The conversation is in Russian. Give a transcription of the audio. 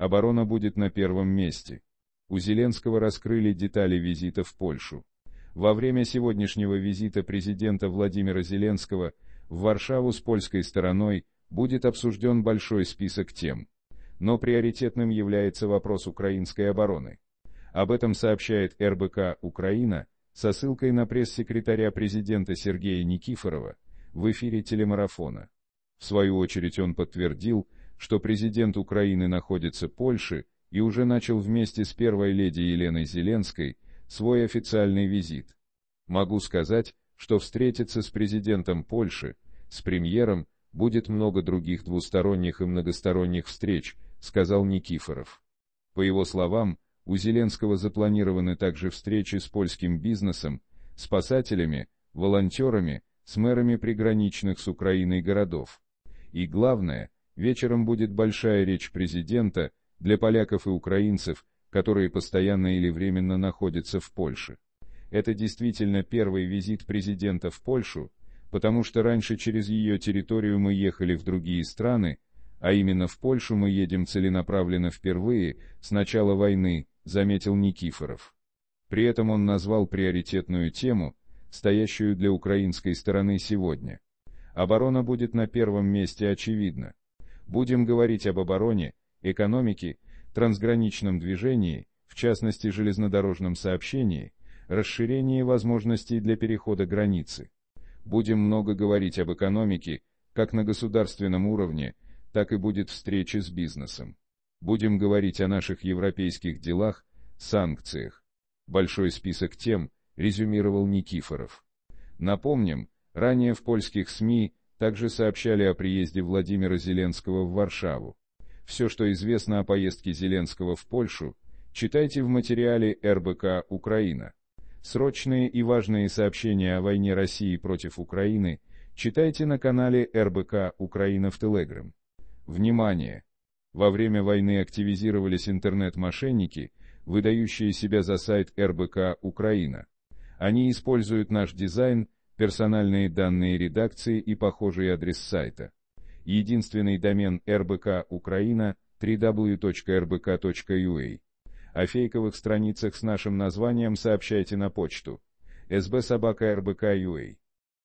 Оборона будет на первом месте. У Зеленского раскрыли детали визита в Польшу. Во время сегодняшнего визита президента Владимира Зеленского в Варшаву с польской стороной будет обсужден большой список тем. Но приоритетным является вопрос украинской обороны. Об этом сообщает РБК «Украина» со ссылкой на пресс-секретаря президента Сергея Никифорова в эфире телемарафона. В свою очередь он подтвердил, что президент Украины находится в Польше и уже начал вместе с первой леди Еленой Зеленской свой официальный визит. Могу сказать, что встретиться с президентом Польши, с премьером, будет много других двусторонних и многосторонних встреч, сказал Никифоров. По его словам, у Зеленского запланированы также встречи с польским бизнесом, спасателями, волонтерами, с мэрами приграничных с Украиной городов. И главное, Вечером будет большая речь президента для поляков и украинцев, которые постоянно или временно находятся в Польше. Это действительно первый визит президента в Польшу, потому что раньше через ее территорию мы ехали в другие страны, а именно в Польшу мы едем целенаправленно впервые, с начала войны, заметил Никифоров. При этом он назвал приоритетную тему, стоящую для украинской стороны сегодня. Оборона будет на первом месте очевидно. Будем говорить об обороне, экономике, трансграничном движении, в частности железнодорожном сообщении, расширении возможностей для перехода границы. Будем много говорить об экономике, как на государственном уровне, так и будет встреча с бизнесом. Будем говорить о наших европейских делах, санкциях. Большой список тем, резюмировал Никифоров. Напомним, ранее в польских СМИ также сообщали о приезде Владимира Зеленского в Варшаву. Все, что известно о поездке Зеленского в Польшу, читайте в материале РБК «Украина». Срочные и важные сообщения о войне России против Украины читайте на канале РБК «Украина» в Телеграм. Внимание! Во время войны активизировались интернет-мошенники, выдающие себя за сайт РБК «Украина». Они используют наш дизайн – персональные данные редакции и похожий адрес сайта. Единственный домен РБК Украина www.rbk.ua. О фейковых страницах с нашим названием сообщайте на почту sbsobaka.rbk.ua.